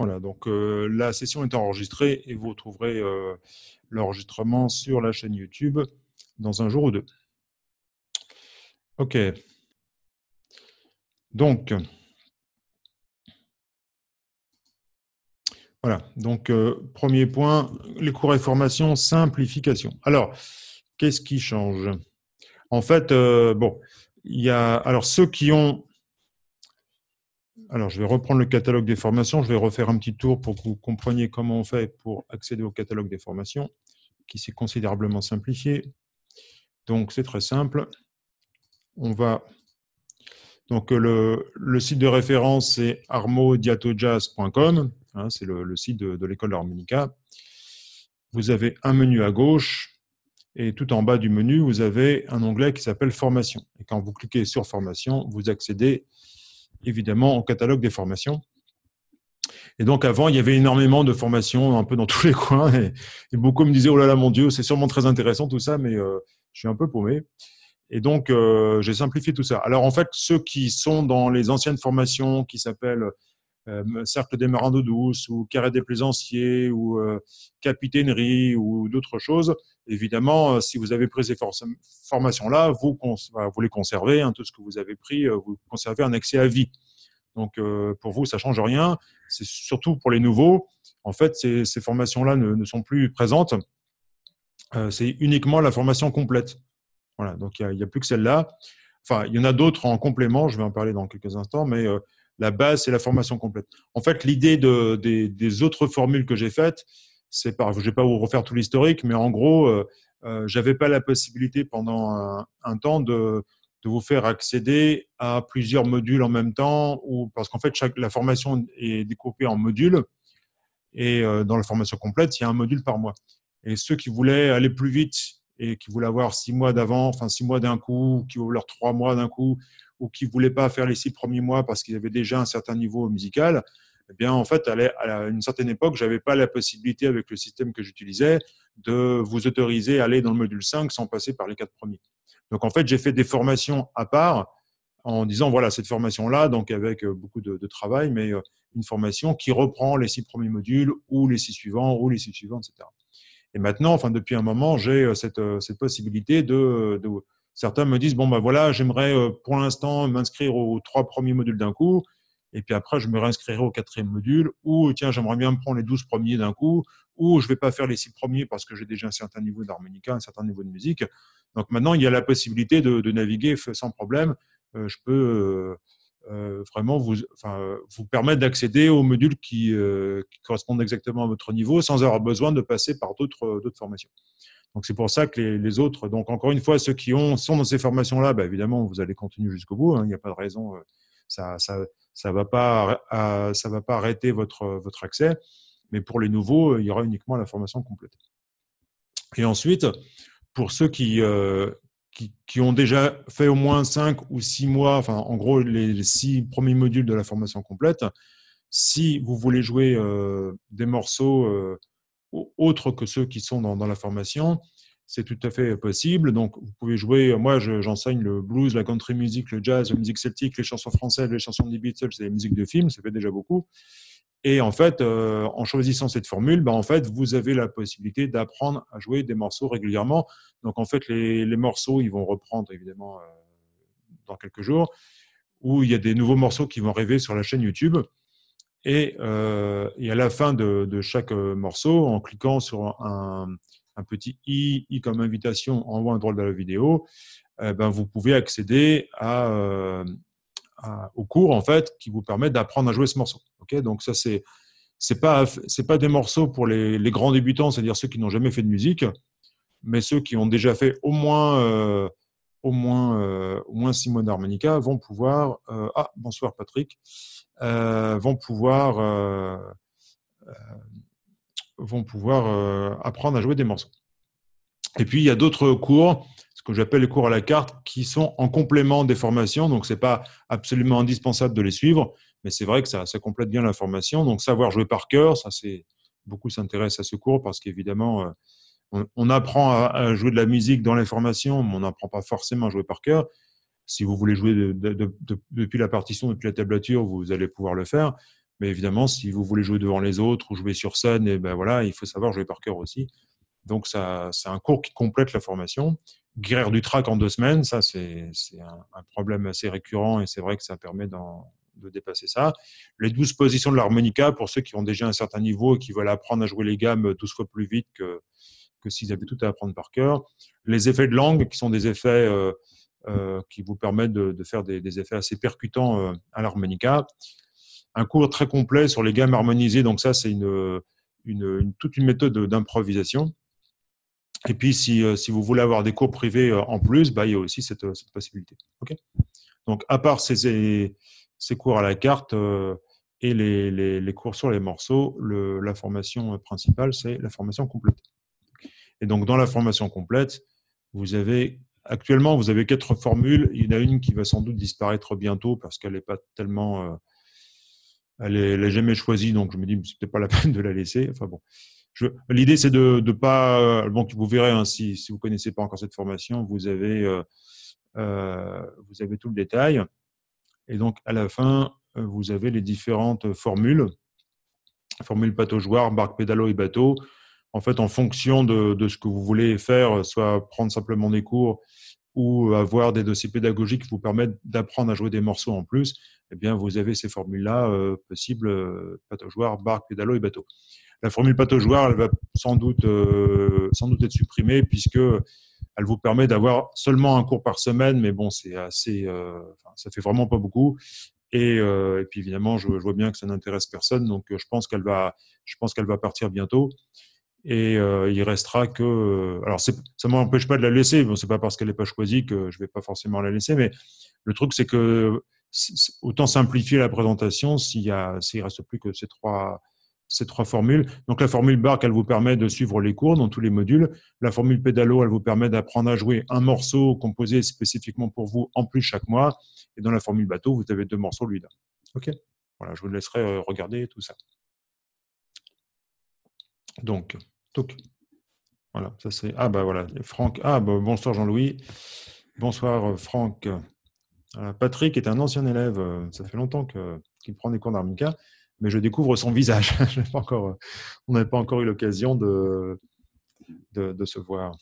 Voilà, donc euh, la session est enregistrée et vous trouverez euh, l'enregistrement sur la chaîne YouTube dans un jour ou deux. OK. Donc, voilà. Donc, euh, premier point, les cours et formations, simplification. Alors, qu'est-ce qui change En fait, bon, il y a. Alors, ceux qui ont alors, je vais reprendre le catalogue des formations. Je vais refaire un petit tour pour que vous compreniez comment on fait pour accéder au catalogue des formations, qui s'est considérablement simplifié. Donc, c'est très simple. On va. Donc, le, site de référence, c'est armodiatojazz.com. Hein, c'est le, site de, de l'école d'harmonica. Vous avez un menu à gauche et tout en bas du menu, vous avez un onglet qui s'appelle Formation. Et quand vous cliquez sur Formation, vous accédez évidemment, en catalogue des formations. Et donc avant, il y avait énormément de formations un peu dans tous les coins. Et, beaucoup me disaient, oh là là, mon Dieu, c'est sûrement très intéressant tout ça, mais euh, je suis un peu paumé. Et donc, euh, j'ai simplifié tout ça. Alors en fait, ceux qui sont dans les anciennes formations qui s'appellent euh, cercle des Marins d'eau douce ou Carré des Plaisanciers ou euh, Capitainerie ou d'autres choses. Évidemment, euh, si vous avez pris ces formations-là, vous, bah, vous les conservez. Hein, tout ce que vous avez pris, vous conservez un accès à vie. Donc pour vous, ça change rien. C'est surtout pour les nouveaux. En fait, ces, formations-là ne, sont plus présentes. c'est uniquement la formation complète. Voilà, donc il n'y a, plus que celle-là. Enfin, il y en a d'autres en complément, je vais en parler dans quelques instants, mais la base, c'est la formation complète. En fait, l'idée des, autres formules que j'ai faites, c'est je ne vais pas vous refaire tout l'historique, mais en gros, je euh, n'avais euh, j'avais pas la possibilité pendant un, temps de, vous faire accéder à plusieurs modules en même temps, ou parce qu'en fait, la formation est découpée en modules. Et euh, dans la formation complète, il y a un module par mois. Et ceux qui voulaient aller plus vite et qui voulaient avoir six mois d'avant, enfin six mois d'un coup, ou qui voulaient avoir trois mois d'un coup, ou qui ne voulaient pas faire les six premiers mois parce qu'ils avaient déjà un certain niveau musical, eh bien, en fait, à une certaine époque, j'avais pas la possibilité, avec le système que j'utilisais, de vous autoriser à aller dans le module 5 sans passer par les quatre premiers. Donc, en fait, j'ai fait des formations à part en disant, voilà, cette formation-là, donc avec euh, beaucoup de, de, travail, mais euh, une formation qui reprend les six premiers modules ou les six suivants ou les six suivants, etc. Et maintenant, enfin, depuis un moment, j'ai euh, euh, cette, possibilité euh, de, Certains me disent, bon, ben voilà, j'aimerais pour l'instant m'inscrire aux trois premiers modules d'un coup, et puis après, je me réinscrirai au quatrième module, ou tiens, j'aimerais bien me prendre les douze premiers d'un coup, ou je ne vais pas faire les six premiers parce que j'ai déjà un certain niveau d'harmonica, un certain niveau de musique. Donc maintenant, il y a la possibilité de, de naviguer sans problème. je peux euh, vraiment vous, enfin, vous permettre d'accéder aux modules euh, qui, correspondent exactement à votre niveau sans avoir besoin de passer par euh, d'autres formations. Donc c'est pour ça que les, les, autres, donc encore une fois, ceux qui ont, sont dans ces formations-là, bah, évidemment, vous allez continuer jusqu'au bout. Hein, il n'y a pas de raison, ça, ça, ça va pas, ça va pas arrêter votre votre accès. Mais pour les nouveaux, il y aura uniquement la formation complète. Et ensuite, pour ceux qui, qui, ont déjà fait au moins 5 ou 6 mois, enfin en gros les 6 premiers modules de la formation complète, si vous voulez jouer euh, des morceaux euh, autres que ceux qui sont dans, la formation, c'est tout à fait possible. Donc, vous pouvez jouer. Euh, moi, j'enseigne le blues, la country music, le jazz, la musique celtique, les chansons françaises, les chansons des Beatles, les musiques de films. Ça fait déjà beaucoup. Et en fait, euh, en choisissant cette formule, ben, en fait, vous avez la possibilité d'apprendre à jouer des morceaux régulièrement. Donc, en fait, les, morceaux, ils vont reprendre évidemment euh, dans quelques jours, où il y a des nouveaux morceaux qui vont arriver sur la chaîne YouTube. Et, euh, à la fin de, chaque morceau, en cliquant sur un, petit i, i comme invitation, en envoie un drôle de la vidéo, ben, vous pouvez accéder à au cours en fait qui vous permettent d'apprendre à jouer ce morceau. Ok, donc ça c'est c'est pas c'est pas des morceaux pour les, grands débutants, c'est-à-dire ceux qui n'ont jamais fait de musique, mais ceux qui ont déjà fait au moins euh, au moins euh, au moins six mois d'harmonica vont pouvoir euh, ah bonsoir Patrick vont pouvoir vont pouvoir apprendre à jouer des morceaux. Et puis, il y a d'autres cours, ce que j'appelle les cours à la carte, qui sont en complément des formations. Donc, ce n'est pas absolument indispensable de les suivre, mais c'est vrai que ça, complète bien la formation. Donc, savoir jouer par cœur, ça, c'est beaucoup s'intéressent à ce cours parce qu'évidemment, euh, on, apprend à, jouer de la musique dans les formations, mais on n'apprend pas forcément à jouer par cœur. Si vous voulez jouer depuis la partition, depuis la tablature, vous allez pouvoir le faire. Mais évidemment, si vous voulez jouer devant les autres ou jouer sur scène, et eh ben voilà, il faut savoir jouer par cœur aussi. Donc, c'est un cours qui complète la formation. Guérir du trac en deux semaines, ça, c'est un, problème assez récurrent et c'est vrai que ça permet de dépasser ça. Les 12 positions de l'harmonica, pour ceux qui ont déjà un certain niveau et qui veulent apprendre à jouer les gammes 12 fois plus vite que, s'ils avaient tout à apprendre par cœur. Les effets de langue, qui sont des effets euh, euh, qui vous permettent de, faire des, effets assez percutants euh, à l'harmonica. Un cours très complet sur les gammes harmonisées, donc ça, c'est toute une méthode d'improvisation. Et puis, euh, si, vous voulez avoir des cours privés euh, en plus, bah, il y a aussi cette, euh, possibilité. Donc, à part ces, cours à la carte et les, cours sur les morceaux, la formation principale, c'est la formation complète. Et donc, dans la formation complète, vous avez actuellement, vous avez quatre formules. Il y en a une qui va sans doute disparaître bientôt parce qu'elle n'est pas tellement. elle n'est jamais choisie, donc je me dis, c'est peut-être pas la peine de la laisser. Enfin bon. L'idée, c'est de ne pas. Euh, bon, vous verrez, hein, si, vous connaissez pas encore cette formation, euh, euh, vous avez, tout le détail. Et donc, à la fin, vous avez les différentes formules formule pâteau-joueur, barque, pédalo et bateau. En fait, en fonction de, ce que vous voulez faire, soit prendre simplement des cours ou avoir des dossiers pédagogiques qui vous permettent d'apprendre à jouer des morceaux en plus, eh bien, vous avez ces formules-là possibles, euh, joueurs, barque, pédalo et bateau la formule pâte aux elle va sans doute, euh, sans doute être supprimée puisque elle vous permet d'avoir seulement un cours par semaine, mais bon, c'est assez, euh, ça fait vraiment pas beaucoup. Et, euh, puis évidemment, je, vois bien que ça n'intéresse personne, donc je pense qu'elle va, je pense qu'elle va partir bientôt. Et il restera que, alors ça m'empêche pas de la laisser. Bon, c'est pas parce qu'elle n'est pas choisie que je vais pas forcément la laisser, mais le truc c'est que autant simplifier la présentation s'il y reste plus que ces trois ces trois formules. Donc la formule barque, elle vous permet de suivre les cours dans tous les modules. La formule pédalo, elle vous permet d'apprendre à jouer un morceau composé spécifiquement pour vous en plus chaque mois. Et dans la formule bateau, vous avez deux morceaux lui-là. Ok. Voilà, je vous laisserai euh, regarder tout ça. Donc, donc, voilà, ça c'est. Ah bah voilà, Franck. Ah bah bonsoir Jean-Louis. Bonsoir euh, Franck. Euh, Patrick est un ancien élève. Ça fait longtemps qu'il prend des cours d'harmonica mais je découvre son visage. encore, on n'a pas encore eu l'occasion de, de, se voir.